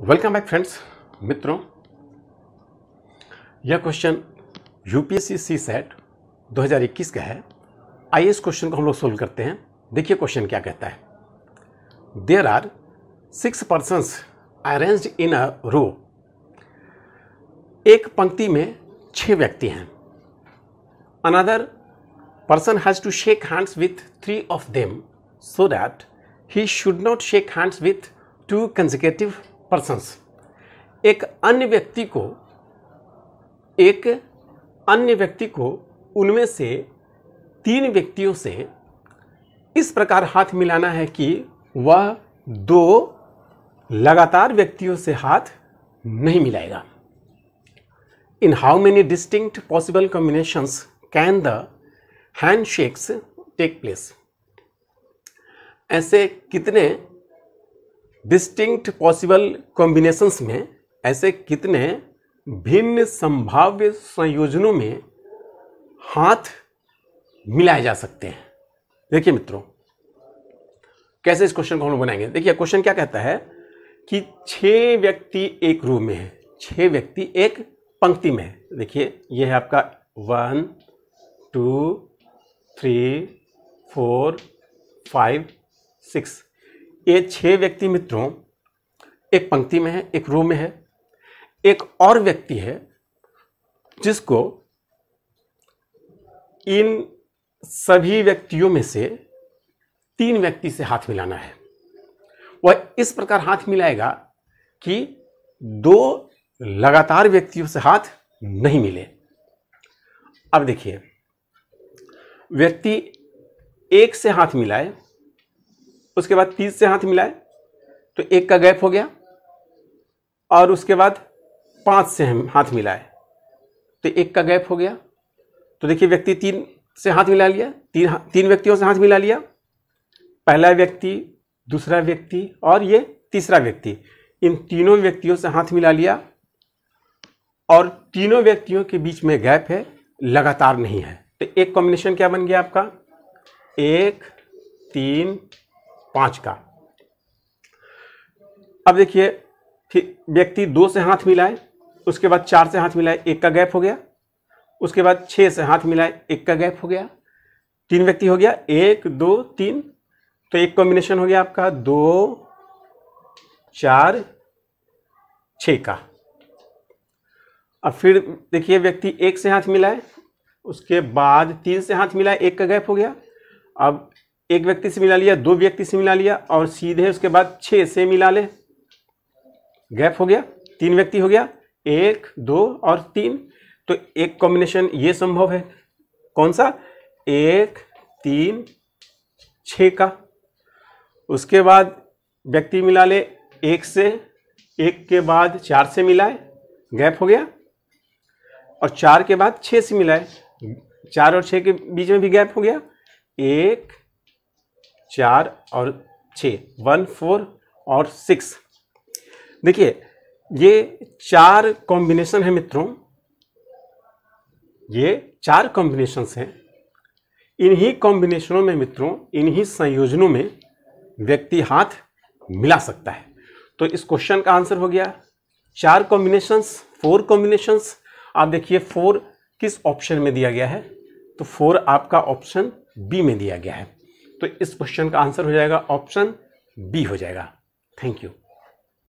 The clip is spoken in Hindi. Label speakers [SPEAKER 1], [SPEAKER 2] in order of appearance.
[SPEAKER 1] वेलकम बैक फ्रेंड्स मित्रों यह क्वेश्चन यूपीएससी सी सेट 2021 का है आइए इस क्वेश्चन को हम लोग सोल्व करते हैं देखिए क्वेश्चन क्या कहता है there are six persons arrange in a row एक पंक्ति में छ व्यक्ति हैं another person has to shake hands with three of them so that he should not shake hands with two consecutive persons एक अन्य व्यक्ति को एक अन्य व्यक्ति को उनमें से तीन व्यक्तियों से इस प्रकार हाथ मिलाना है कि वह दो लगातार व्यक्तियों से हाथ नहीं मिलाएगा in how many distinct possible combinations can the handshakes take place ऐसे कितने डिस्टिंक्ट पॉसिबल कॉम्बिनेशंस में ऐसे कितने भिन्न संभाव्य संयोजनों में हाथ मिलाए जा सकते हैं देखिए मित्रों कैसे इस क्वेश्चन को हम बनाएंगे देखिए क्वेश्चन क्या कहता है कि छह व्यक्ति एक रूम में है छह व्यक्ति एक पंक्ति में है देखिए यह है आपका one two three four five six ये छह व्यक्ति मित्रों एक पंक्ति में है एक रो में है एक और व्यक्ति है जिसको इन सभी व्यक्तियों में से तीन व्यक्ति से हाथ मिलाना है वह इस प्रकार हाथ मिलाएगा कि दो लगातार व्यक्तियों से हाथ नहीं मिले अब देखिए व्यक्ति एक से हाथ मिलाए उसके बाद तीस से हाथ मिलाए तो एक का गैप हो गया और उसके बाद पाँच से हम हाथ मिलाए तो एक का गैप हो गया तो देखिए व्यक्ति तीन से हाथ मिला लिया तीन तीन व्यक्तियों से हाथ मिला लिया पहला व्यक्ति दूसरा व्यक्ति और ये तीसरा व्यक्ति इन तीनों व्यक्तियों से हाथ मिला लिया और तीनों व्यक्तियों के बीच में गैप है लगातार नहीं है तो एक कॉम्बिनेशन क्या बन गया आपका एक तीन पांच का अब देखिए व्यक्ति दो से हाथ मिलाए उसके बाद चार से हाथ मिलाए एक का गैप हो गया उसके बाद छह से हाथ मिलाए एक का गैप हो गया तीन व्यक्ति हो गया एक दो तीन तो एक कॉम्बिनेशन हो गया आपका दो चार छ का अब फिर देखिए व्यक्ति एक से हाथ मिलाए उसके बाद तीन से हाथ मिलाए एक का गैप हो गया अब एक व्यक्ति से मिला लिया दो व्यक्ति से मिला लिया और सीधे उसके बाद छः से मिला ले गैप हो गया तीन व्यक्ति हो गया एक दो और तीन तो एक कॉम्बिनेशन ये संभव है कौन सा एक तीन छ का उसके बाद व्यक्ति मिला ले एक से एक के बाद चार से मिलाए गैप हो गया और चार के बाद छः से मिलाए चार और छः के बीच में भी गैप हो गया एक चार और छ वन फोर और सिक्स देखिए ये चार कॉम्बिनेशन है मित्रों ये चार कॉम्बिनेशंस हैं इन्हीं कॉम्बिनेशनों में मित्रों इन्हीं संयोजनों में व्यक्ति हाथ मिला सकता है तो इस क्वेश्चन का आंसर हो गया चार कॉम्बिनेशंस फोर कॉम्बिनेशंस आप देखिए फोर किस ऑप्शन में दिया गया है तो फोर आपका ऑप्शन बी में दिया गया है तो इस क्वेश्चन का आंसर हो जाएगा ऑप्शन बी हो जाएगा थैंक यू